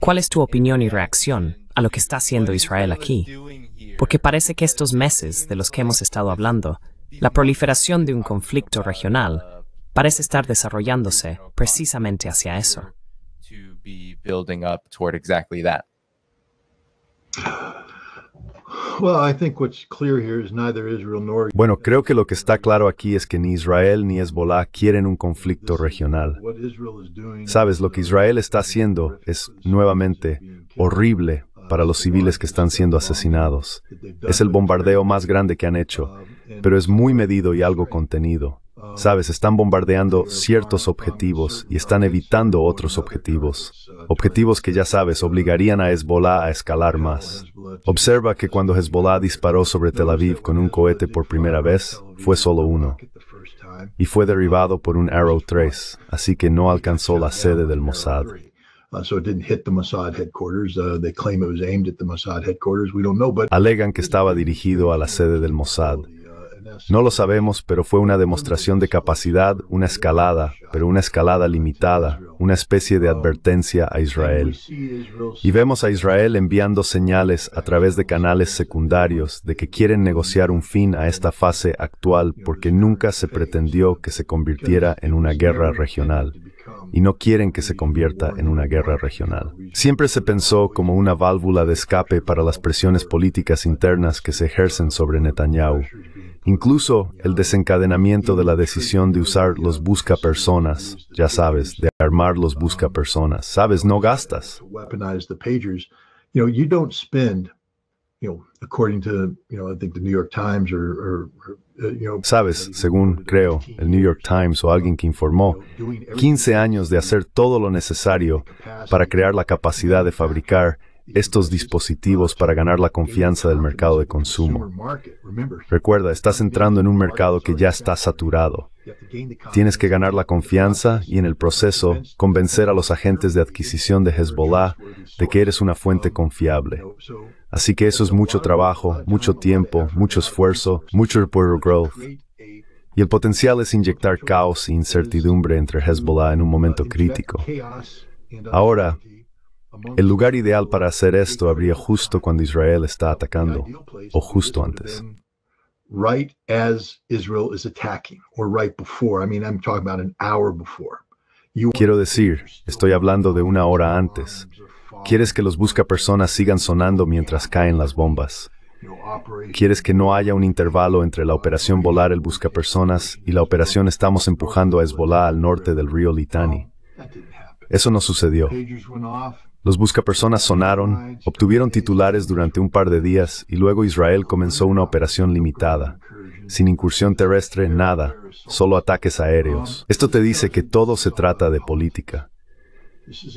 ¿Cuál es tu opinión y reacción a lo que está haciendo Israel aquí? Porque parece que estos meses de los que hemos estado hablando, la proliferación de un conflicto regional parece estar desarrollándose precisamente hacia eso. Bueno, creo que lo que está claro aquí es que ni Israel ni Hezbollah quieren un conflicto regional. Sabes, lo que uh, Israel está haciendo es nuevamente uh, horrible para los civiles que están siendo asesinados. Es el bombardeo más grande que han hecho, um, pero es muy medido y algo contenido. Sabes, están bombardeando ciertos objetivos y están evitando otros objetivos. Objetivos que ya sabes obligarían a Hezbollah a escalar más. Observa que cuando Hezbollah disparó sobre Tel Aviv con un cohete por primera vez, fue solo uno. Y fue derribado por un Arrow 3, así que no alcanzó la sede del Mossad. Alegan que estaba dirigido a la sede del Mossad, no lo sabemos, pero fue una demostración de capacidad, una escalada, pero una escalada limitada, una especie de advertencia a Israel. Y vemos a Israel enviando señales a través de canales secundarios de que quieren negociar un fin a esta fase actual porque nunca se pretendió que se convirtiera en una guerra regional y no quieren que se convierta en una guerra regional. Siempre se pensó como una válvula de escape para las presiones políticas internas que se ejercen sobre Netanyahu, Incluso el desencadenamiento de la decisión de usar los busca personas, ya sabes, de armar los busca personas. Sabes, no gastas. Sabes, según creo, el New York Times o alguien que informó, 15 años de hacer todo lo necesario para crear la capacidad de fabricar estos dispositivos para ganar la confianza del mercado de consumo. Recuerda, estás entrando en un mercado que ya está saturado. Tienes que ganar la confianza y en el proceso convencer a los agentes de adquisición de Hezbollah de que eres una fuente confiable. Así que eso es mucho trabajo, mucho tiempo, mucho esfuerzo, mucho growth. Y el potencial es inyectar caos e incertidumbre entre Hezbollah en un momento crítico. Ahora, el lugar ideal para hacer esto habría justo cuando Israel está atacando, o justo antes. Quiero decir, estoy hablando de una hora antes. Quieres que los busca personas sigan sonando mientras caen las bombas. Quieres que no haya un intervalo entre la operación Volar el busca personas y la operación Estamos empujando a Hezbollah al norte del río Litani. Eso no sucedió. Los buscapersonas sonaron, obtuvieron titulares durante un par de días y luego Israel comenzó una operación limitada. Sin incursión terrestre, nada, solo ataques aéreos. Esto te dice que todo se trata de política.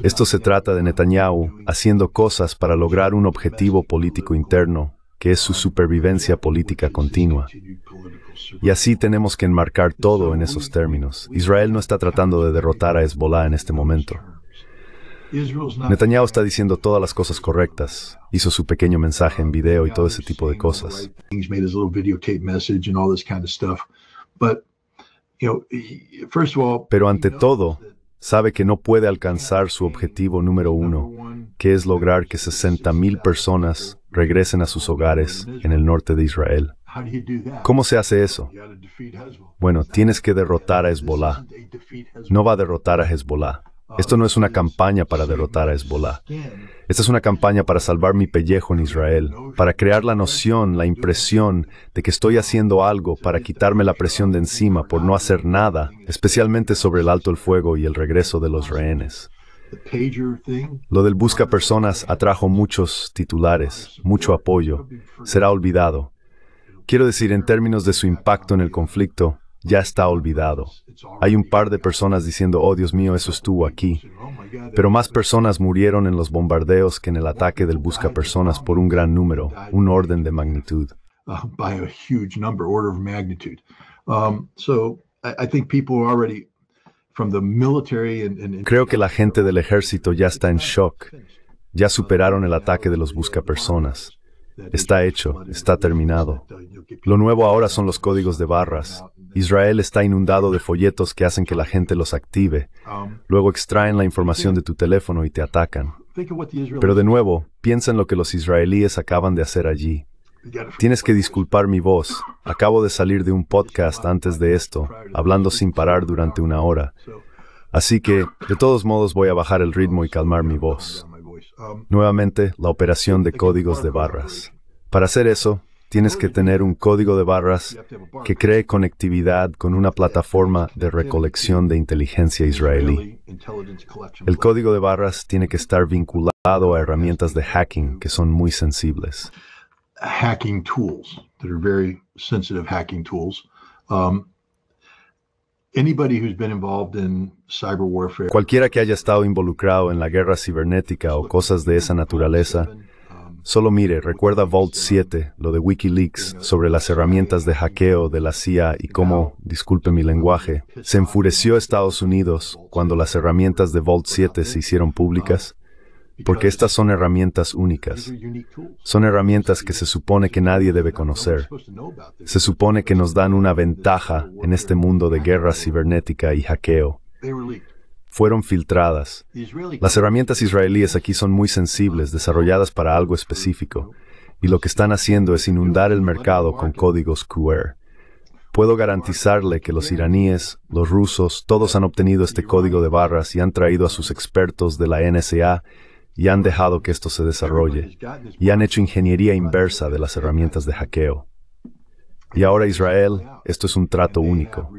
Esto se trata de Netanyahu haciendo cosas para lograr un objetivo político interno, que es su supervivencia política continua. Y así tenemos que enmarcar todo en esos términos. Israel no está tratando de derrotar a Hezbollah en este momento. Netanyahu está diciendo todas las cosas correctas. Hizo su pequeño mensaje en video y todo ese tipo de cosas. Pero ante todo, sabe que no puede alcanzar su objetivo número uno, que es lograr que 60.000 personas regresen a sus hogares en el norte de Israel. ¿Cómo se hace eso? Bueno, tienes que derrotar a Hezbollah. No va a derrotar a Hezbollah. Esto no es una campaña para derrotar a Hezbollah. Esta es una campaña para salvar mi pellejo en Israel, para crear la noción, la impresión de que estoy haciendo algo para quitarme la presión de encima por no hacer nada, especialmente sobre el alto el fuego y el regreso de los rehenes. Lo del busca personas atrajo muchos titulares, mucho apoyo. Será olvidado. Quiero decir, en términos de su impacto en el conflicto, ya está olvidado. Hay un par de personas diciendo, oh Dios mío, eso estuvo aquí. Pero más personas murieron en los bombardeos que en el ataque del busca personas por un gran número, un orden de magnitud. Creo que la gente del ejército ya está en shock. Ya superaron el ataque de los busca personas. Está hecho, está terminado. Lo nuevo ahora son los códigos de barras. Israel está inundado de folletos que hacen que la gente los active. Luego extraen la información de tu teléfono y te atacan. Pero de nuevo, piensa en lo que los israelíes acaban de hacer allí. Tienes que disculpar mi voz. Acabo de salir de un podcast antes de esto, hablando sin parar durante una hora. Así que, de todos modos, voy a bajar el ritmo y calmar mi voz. Um, Nuevamente, la operación de códigos de barras. Para hacer eso, tienes que tener un código de barras que cree conectividad con una plataforma de recolección de inteligencia israelí. El código de barras tiene que estar vinculado a herramientas de hacking que son muy sensibles. Hacking tools, that um, Cualquiera que haya estado involucrado en la guerra cibernética o cosas de esa naturaleza, solo mire, recuerda Vault 7, lo de Wikileaks, sobre las herramientas de hackeo de la CIA y cómo, disculpe mi lenguaje, se enfureció Estados Unidos cuando las herramientas de Vault 7 se hicieron públicas porque estas son herramientas únicas. Son herramientas que se supone que nadie debe conocer. Se supone que nos dan una ventaja en este mundo de guerra cibernética y hackeo. Fueron filtradas. Las herramientas israelíes aquí son muy sensibles, desarrolladas para algo específico, y lo que están haciendo es inundar el mercado con códigos QR. Puedo garantizarle que los iraníes, los rusos, todos han obtenido este código de barras y han traído a sus expertos de la NSA y han dejado que esto se desarrolle, y han hecho ingeniería inversa de las herramientas de hackeo. Y ahora Israel, esto es un trato único.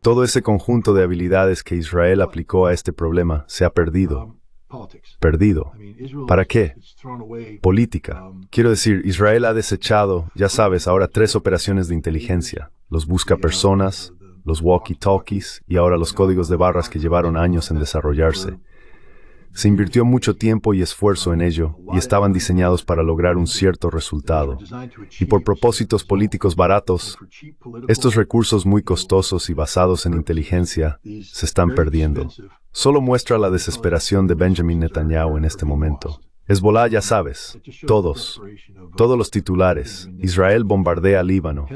Todo ese conjunto de habilidades que Israel aplicó a este problema se ha perdido. Um, perdido. ¿Para qué? Política. Um, Quiero decir, Israel ha desechado, ya sabes, ahora tres operaciones de inteligencia los busca personas, los walkie-talkies y ahora los códigos de barras que llevaron años en desarrollarse. Se invirtió mucho tiempo y esfuerzo en ello y estaban diseñados para lograr un cierto resultado. Y por propósitos políticos baratos, estos recursos muy costosos y basados en inteligencia se están perdiendo. Solo muestra la desesperación de Benjamin Netanyahu en este momento. Hezbollah, ya sabes, todos, todos los titulares. Israel bombardea Líbano.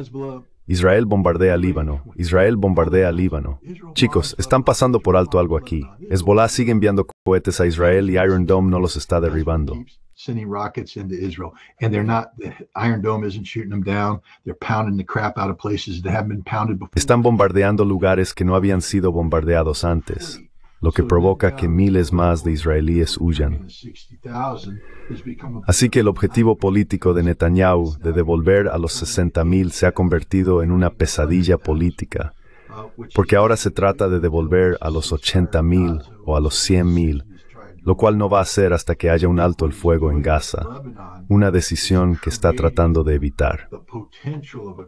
Israel bombardea Líbano. Israel bombardea Líbano. Chicos, están pasando por alto algo aquí. Hezbollah sigue enviando cohetes a Israel y Iron Dome no los está derribando. Están bombardeando lugares que no habían sido bombardeados antes lo que provoca que miles más de israelíes huyan. Así que el objetivo político de Netanyahu de devolver a los 60.000 se ha convertido en una pesadilla política, uh, porque ahora se trata de devolver a los 80.000 o a los 100.000 lo cual no va a ser hasta que haya un alto el fuego en Gaza, una decisión que está tratando de evitar.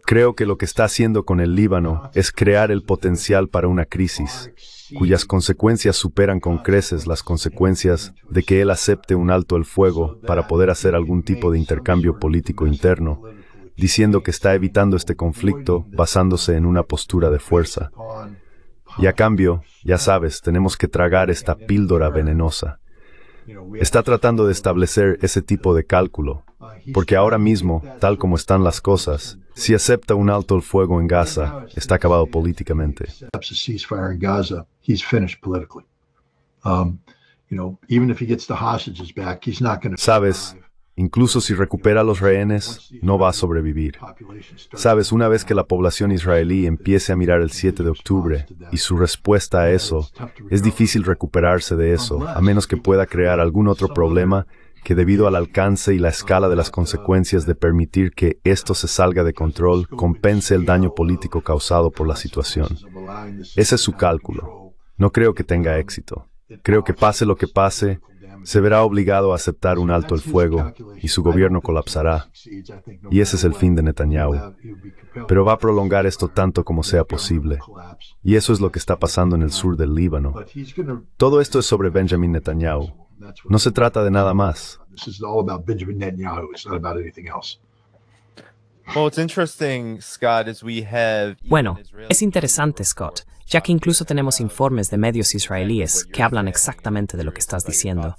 Creo que lo que está haciendo con el Líbano es crear el potencial para una crisis, cuyas consecuencias superan con creces las consecuencias de que él acepte un alto el fuego para poder hacer algún tipo de intercambio político interno, diciendo que está evitando este conflicto basándose en una postura de fuerza. Y a cambio, ya sabes, tenemos que tragar esta píldora venenosa está tratando de establecer ese tipo de cálculo, porque ahora mismo, tal como están las cosas, si acepta un alto el fuego en Gaza, está acabado políticamente. Sabes, Incluso si recupera a los rehenes, no va a sobrevivir. Sabes, una vez que la población israelí empiece a mirar el 7 de octubre y su respuesta a eso, es difícil recuperarse de eso, a menos que pueda crear algún otro problema que debido al alcance y la escala de las consecuencias de permitir que esto se salga de control, compense el daño político causado por la situación. Ese es su cálculo. No creo que tenga éxito. Creo que pase lo que pase, se verá obligado a aceptar un alto el fuego y su gobierno colapsará. Y ese es el fin de Netanyahu. Pero va a prolongar esto tanto como sea posible. Y eso es lo que está pasando en el sur del Líbano. Todo esto es sobre Benjamin Netanyahu. No se trata de nada más. Bueno, es interesante, Scott, ya que incluso tenemos informes de medios israelíes que hablan exactamente de lo que estás diciendo.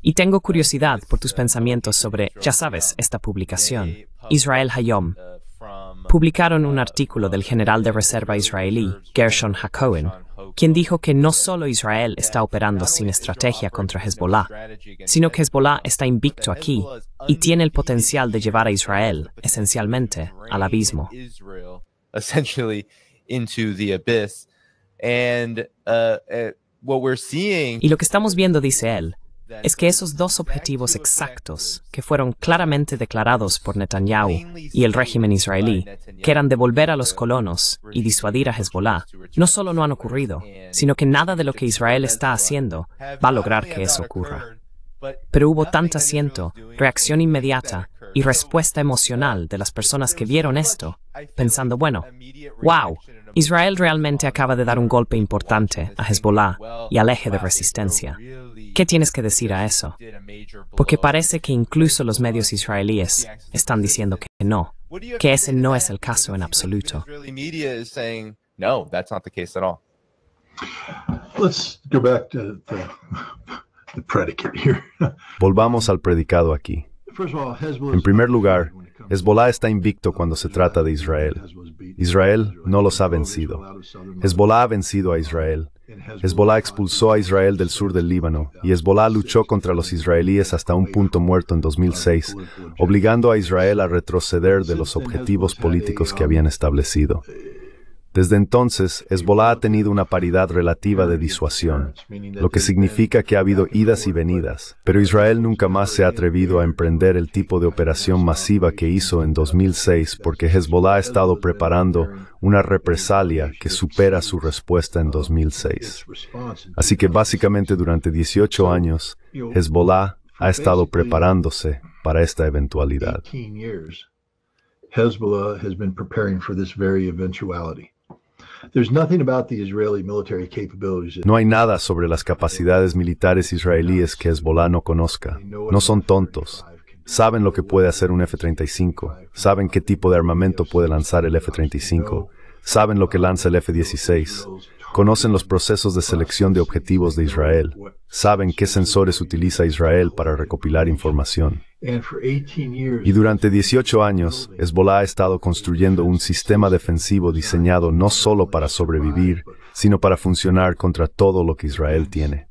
Y tengo curiosidad por tus pensamientos sobre, ya sabes, esta publicación, Israel Hayom. Publicaron un artículo del general de reserva israelí, Gershon HaCohen, quien dijo que no solo Israel está operando sin estrategia contra Hezbollah, sino que Hezbollah está invicto aquí y tiene el potencial de llevar a Israel, esencialmente, al abismo. Uh, uh, y lo que estamos viendo, dice él, es que esos dos objetivos exactos, que fueron claramente declarados por Netanyahu y el régimen israelí, que eran devolver a los colonos y disuadir a Hezbollah, no solo no han ocurrido, sino que nada de lo que Israel está haciendo va a lograr que eso ocurra. Pero hubo tanto asiento, reacción inmediata y respuesta emocional de las personas que vieron esto, pensando, bueno, wow, Israel realmente acaba de dar un golpe importante a Hezbollah y al eje de resistencia. ¿Qué tienes que decir a eso? Porque parece que incluso los medios israelíes están diciendo que no, que ese no es el caso en absoluto. Volvamos al predicado aquí. En primer lugar, Hezbollah está invicto cuando se trata de Israel. Israel no los ha vencido. Hezbollah ha vencido a Israel. Hezbollah expulsó a Israel del sur del Líbano y Hezbollah luchó contra los israelíes hasta un punto muerto en 2006, obligando a Israel a retroceder de los objetivos políticos que habían establecido. Desde entonces, Hezbollah ha tenido una paridad relativa de disuasión, lo que significa que ha habido idas y venidas, pero Israel nunca más se ha atrevido a emprender el tipo de operación masiva que hizo en 2006 porque Hezbollah ha estado preparando una represalia que supera su respuesta en 2006. Así que básicamente durante 18 años, Hezbollah ha estado preparándose para esta eventualidad. No hay nada sobre las capacidades militares israelíes que Hezbollah no conozca. No son tontos. Saben lo que puede hacer un F-35. Saben qué tipo de armamento puede lanzar el F-35. Saben lo que lanza el F-16. Conocen los procesos de selección de objetivos de Israel. Saben qué sensores utiliza Israel para recopilar información. Y durante 18 años, Hezbollah ha estado construyendo un sistema defensivo diseñado no solo para sobrevivir, sino para funcionar contra todo lo que Israel tiene.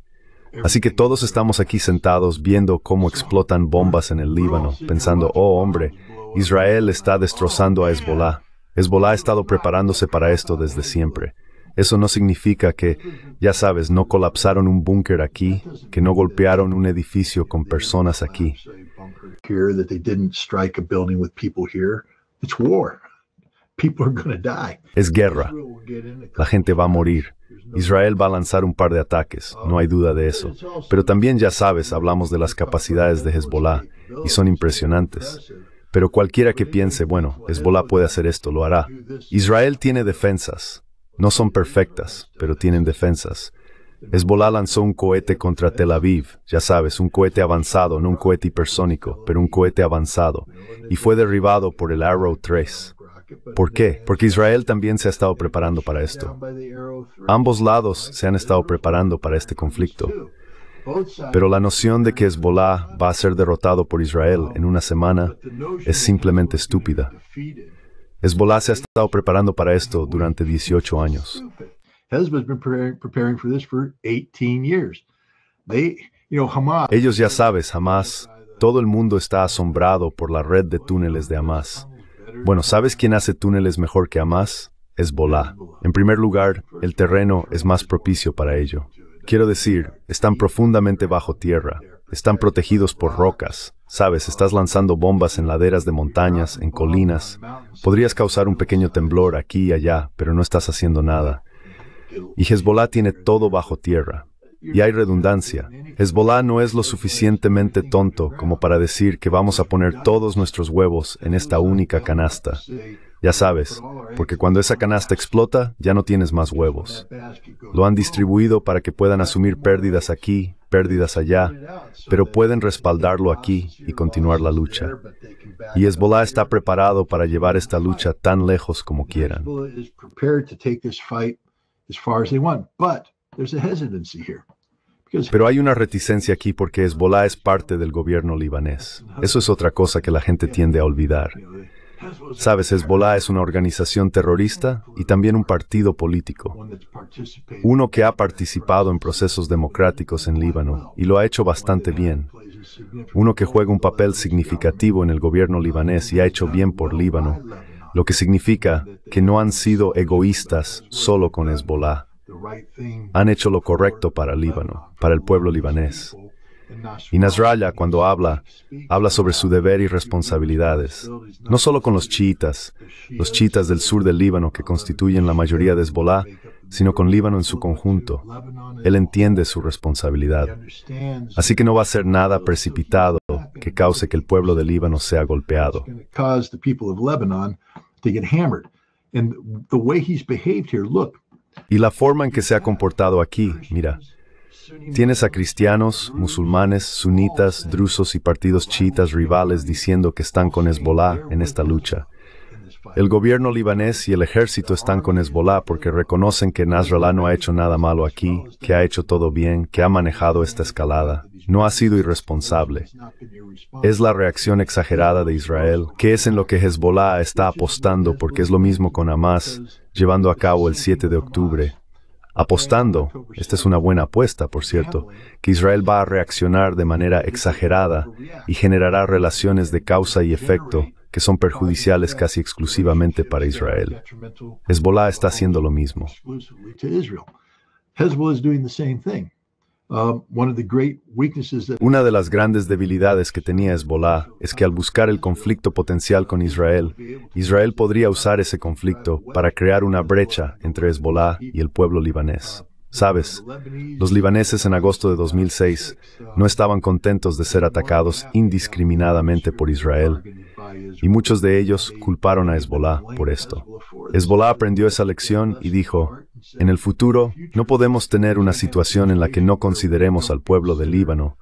Así que todos estamos aquí sentados viendo cómo explotan bombas en el Líbano, pensando, oh hombre, Israel está destrozando a Hezbollah. Hezbollah ha estado preparándose para esto desde siempre. Eso no significa que, ya sabes, no colapsaron un búnker aquí, que no golpearon un edificio con personas aquí. Es guerra. La gente va a morir. Israel va a lanzar un par de ataques, no hay duda de eso. Pero también ya sabes, hablamos de las capacidades de Hezbollah, y son impresionantes. Pero cualquiera que piense, bueno, Hezbollah puede hacer esto, lo hará. Israel tiene defensas, no son perfectas, pero tienen defensas. Hezbollah lanzó un cohete contra Tel Aviv, ya sabes, un cohete avanzado, no un cohete hipersónico, pero un cohete avanzado, y fue derribado por el Arrow 3. ¿Por qué? Porque Israel también se ha estado preparando para esto. Ambos lados se han estado preparando para este conflicto. Pero la noción de que Hezbollah va a ser derrotado por Israel en una semana es simplemente estúpida. Hezbollah se ha estado preparando para esto durante 18 años. Ellos ya sabes, Hamas, todo el mundo está asombrado por la red de túneles de Hamas. Bueno, ¿sabes quién hace túneles mejor que Hamas? Hezbollah. En primer lugar, el terreno es más propicio para ello. Quiero decir, están profundamente bajo tierra. Están protegidos por rocas. Sabes, estás lanzando bombas en laderas de montañas, en colinas. Podrías causar un pequeño temblor aquí y allá, pero no estás haciendo nada. Y Hezbollah tiene todo bajo tierra. Y hay redundancia. Hezbollah no es lo suficientemente tonto como para decir que vamos a poner todos nuestros huevos en esta única canasta. Ya sabes, porque cuando esa canasta explota, ya no tienes más huevos. Lo han distribuido para que puedan asumir pérdidas aquí pérdidas allá, pero pueden respaldarlo aquí y continuar la lucha. Y Hezbollah está preparado para llevar esta lucha tan lejos como quieran. Pero hay una reticencia aquí porque Hezbollah es parte del gobierno libanés. Eso es otra cosa que la gente tiende a olvidar. Sabes, Hezbollah es una organización terrorista y también un partido político. Uno que ha participado en procesos democráticos en Líbano y lo ha hecho bastante bien. Uno que juega un papel significativo en el gobierno libanés y ha hecho bien por Líbano, lo que significa que no han sido egoístas solo con Hezbollah. Han hecho lo correcto para Líbano, para el pueblo libanés. Y Nasralla, cuando habla, habla sobre su deber y responsabilidades, no solo con los chiitas, los chiitas del sur del Líbano que constituyen la mayoría de Hezbollah, sino con Líbano en su conjunto. Él entiende su responsabilidad. Así que no va a ser nada precipitado que cause que el pueblo de Líbano sea golpeado. Y la forma en que se ha comportado aquí, mira, Tienes a cristianos, musulmanes, sunitas, drusos y partidos chiitas rivales diciendo que están con Hezbollah en esta lucha. El gobierno libanés y el ejército están con Hezbollah porque reconocen que Nasrallah no ha hecho nada malo aquí, que ha hecho todo bien, que ha manejado esta escalada. No ha sido irresponsable. Es la reacción exagerada de Israel, que es en lo que Hezbollah está apostando porque es lo mismo con Hamas, llevando a cabo el 7 de octubre, apostando, esta es una buena apuesta, por cierto, que Israel va a reaccionar de manera exagerada y generará relaciones de causa y efecto que son perjudiciales casi exclusivamente para Israel. Hezbollah está haciendo lo mismo. Ah, una de las grandes debilidades que tenía Hezbollah es que al buscar el conflicto potencial con Israel, Israel podría usar ese conflicto para crear una brecha entre Hezbollah y el pueblo libanés. Sabes, los libaneses en agosto de 2006 no estaban contentos de ser atacados indiscriminadamente por Israel y muchos de ellos culparon a Hezbollah por esto. Hezbollah aprendió esa lección y dijo, en el futuro no podemos tener una situación en la que no consideremos al pueblo del Líbano,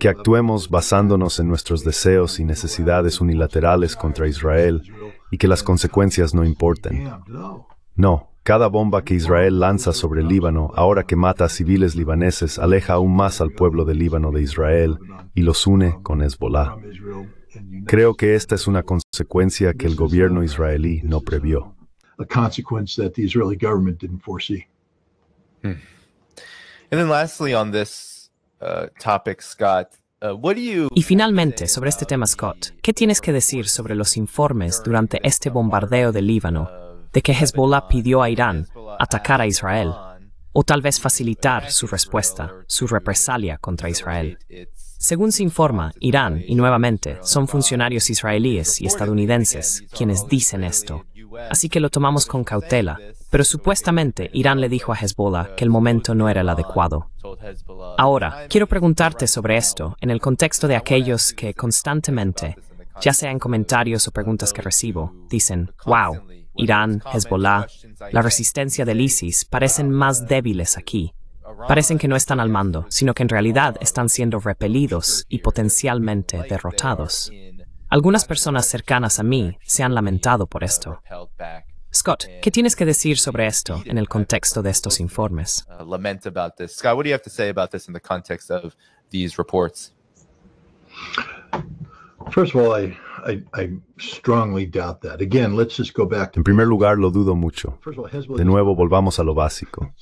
que actuemos basándonos en nuestros deseos y necesidades unilaterales contra Israel y que las consecuencias no importen. No, cada bomba que Israel lanza sobre Líbano, ahora que mata a civiles libaneses, aleja aún más al pueblo de Líbano de Israel y los une con Hezbollah. Creo que esta es una consecuencia que el gobierno israelí no previó. y finalmente, sobre este tema, Scott, ¿qué tienes que decir sobre los informes durante este bombardeo del Líbano de que Hezbollah pidió a Irán atacar a Israel o tal vez facilitar su respuesta, su represalia contra Israel. Según se informa, Irán, y nuevamente, son funcionarios israelíes y estadounidenses quienes dicen esto. Así que lo tomamos con cautela, pero supuestamente Irán le dijo a Hezbollah que el momento no era el adecuado. Ahora, quiero preguntarte sobre esto en el contexto de aquellos que constantemente, ya sea en comentarios o preguntas que recibo, dicen, wow, Irán, Hezbollah, la resistencia del ISIS parecen uh, más débiles aquí. Parecen que no están al mando, sino que en realidad están siendo repelidos y potencialmente derrotados. Algunas personas cercanas a mí se han lamentado por uh, esto. Scott, ¿qué tienes que decir sobre esto en el contexto de estos informes? En primer lugar, lo dudo mucho. De nuevo, volvamos a lo básico.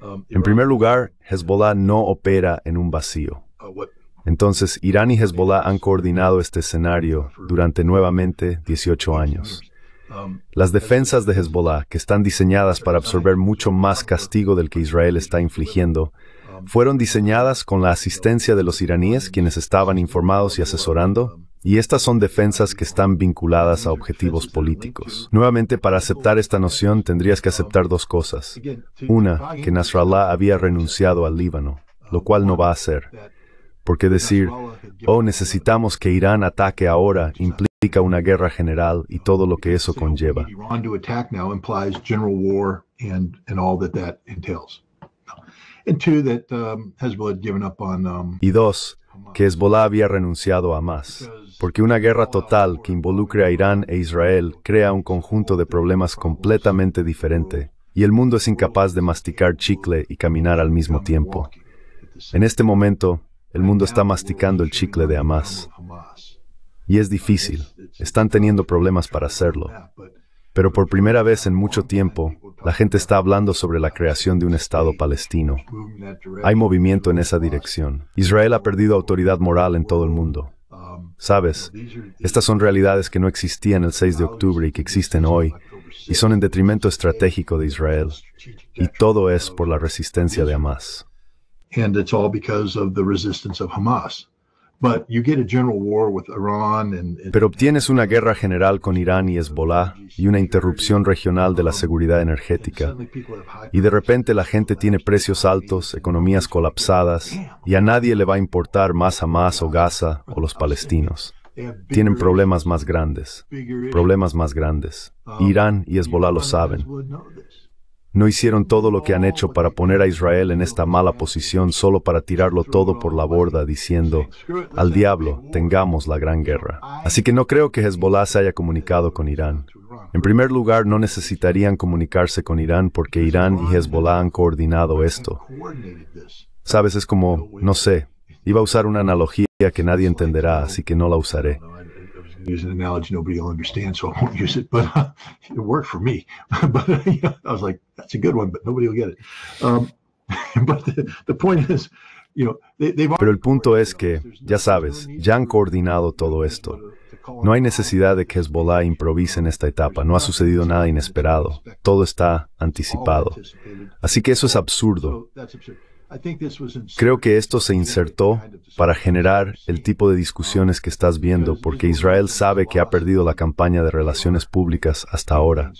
Um, en primer lugar, Hezbollah no opera en un vacío. Uh, Entonces, Irán y Hezbollah han coordinado este escenario durante nuevamente 18 años. Um, Las defensas de Hezbollah, que están diseñadas para absorber mucho más castigo del que Israel está infligiendo, um, fueron diseñadas con la asistencia de los iraníes, quienes estaban informados y asesorando, y estas son defensas que están vinculadas a objetivos políticos. Nuevamente, para aceptar esta noción tendrías que aceptar dos cosas. Una, que Nasrallah había renunciado al Líbano, lo cual no va a ser. Porque decir, oh, necesitamos que Irán ataque ahora implica una guerra general y todo lo que eso conlleva. Y dos, que Hezbollah había renunciado a Hamas. porque una guerra total que involucre a Irán e Israel crea un conjunto de problemas completamente diferente, y el mundo es incapaz de masticar chicle y caminar al mismo tiempo. En este momento, el mundo está masticando el chicle de Hamas. Y es difícil, están teniendo problemas para hacerlo. Pero por primera vez en mucho tiempo, la gente está hablando sobre la creación de un Estado palestino. Hay movimiento en esa dirección. Israel ha perdido autoridad moral en todo el mundo. Sabes, estas son realidades que no existían el 6 de octubre y que existen hoy, y son en detrimento estratégico de Israel. Y todo es por la resistencia de Hamas. Pero obtienes una guerra general con Irán y Hezbollah y una interrupción regional de la seguridad energética. Y de repente la gente tiene precios altos, economías colapsadas y a nadie le va a importar más a más o Gaza o los palestinos. Tienen problemas más grandes, problemas más grandes. Um, Irán y Hezbollah lo saben. No hicieron todo lo que han hecho para poner a Israel en esta mala posición solo para tirarlo todo por la borda diciendo, al diablo, tengamos la gran guerra. Así que no creo que Hezbollah se haya comunicado con Irán. En primer lugar, no necesitarían comunicarse con Irán porque Irán y Hezbollah han coordinado esto. Sabes, es como, no sé, iba a usar una analogía que nadie entenderá, así que no la usaré. Pero el punto es que, ya sabes, ya han coordinado todo esto. No hay necesidad de que Hezbollah improvise en esta etapa, no ha sucedido nada inesperado, todo está anticipado. Así que eso es absurdo. Creo que esto se insertó para generar el tipo de discusiones que estás viendo, porque Israel sabe que ha perdido la campaña de relaciones públicas hasta ahora.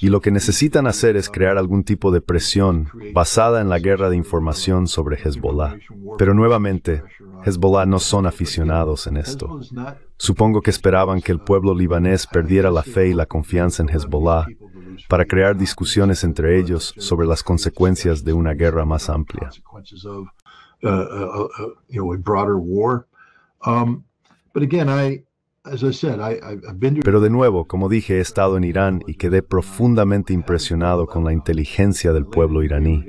Y lo que necesitan hacer es crear algún tipo de presión basada en la guerra de información sobre Hezbollah. Pero nuevamente, Hezbollah no son aficionados en esto. Supongo que esperaban que el pueblo libanés perdiera la fe y la confianza en Hezbollah para crear discusiones entre ellos sobre las consecuencias de una guerra más amplia. Pero de nuevo, como dije, he estado en Irán y quedé profundamente impresionado con la inteligencia del pueblo iraní.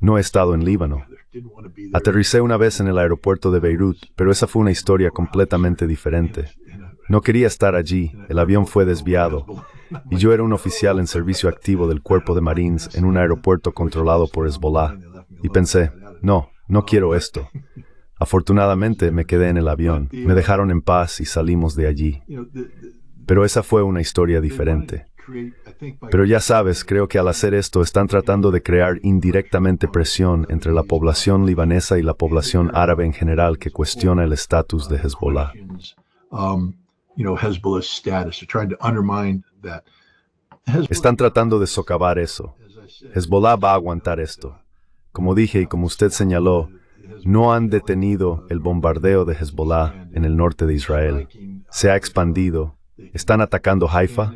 No he estado en Líbano. Aterricé una vez en el aeropuerto de Beirut, pero esa fue una historia completamente diferente. No quería estar allí, el avión fue desviado y yo era un oficial en servicio activo del Cuerpo de Marines en un aeropuerto controlado por Hezbollah. Y pensé, no, no quiero esto. Afortunadamente me quedé en el avión, me dejaron en paz y salimos de allí. Pero esa fue una historia diferente. Pero ya sabes, creo que al hacer esto están tratando de crear indirectamente presión entre la población libanesa y la población árabe en general que cuestiona el estatus de Hezbollah. Um, están tratando de socavar eso. Hezbollah va a aguantar esto. Como dije y como usted señaló, no han detenido el bombardeo de Hezbollah en el norte de Israel. Se ha expandido. Están atacando Haifa.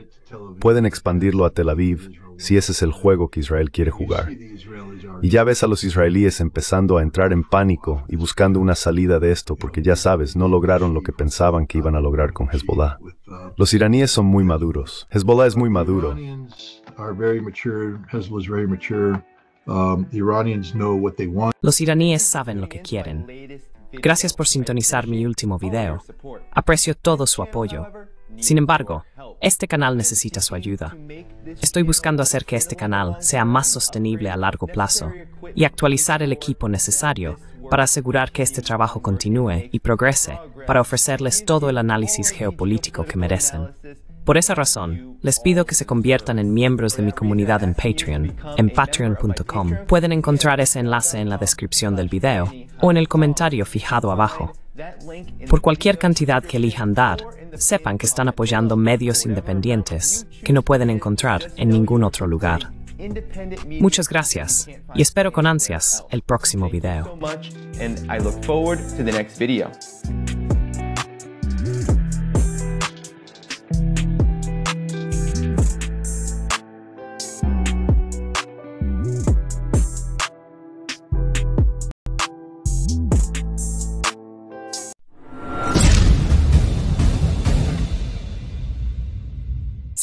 Pueden expandirlo a Tel Aviv si ese es el juego que Israel quiere jugar. Y ya ves a los israelíes empezando a entrar en pánico y buscando una salida de esto, porque ya sabes, no lograron lo que pensaban que iban a lograr con Hezbollah. Los iraníes son muy maduros. Hezbollah es muy maduro. Los iraníes saben lo que quieren. Gracias por sintonizar mi último video. Aprecio todo su apoyo. Sin embargo, este canal necesita su ayuda. Estoy buscando hacer que este canal sea más sostenible a largo plazo y actualizar el equipo necesario para asegurar que este trabajo continúe y progrese para ofrecerles todo el análisis geopolítico que merecen. Por esa razón, les pido que se conviertan en miembros de mi comunidad en Patreon, en patreon.com. Pueden encontrar ese enlace en la descripción del video o en el comentario fijado abajo. Por cualquier cantidad que elijan dar, sepan que están apoyando medios independientes que no pueden encontrar en ningún otro lugar. Muchas gracias y espero con ansias el próximo video.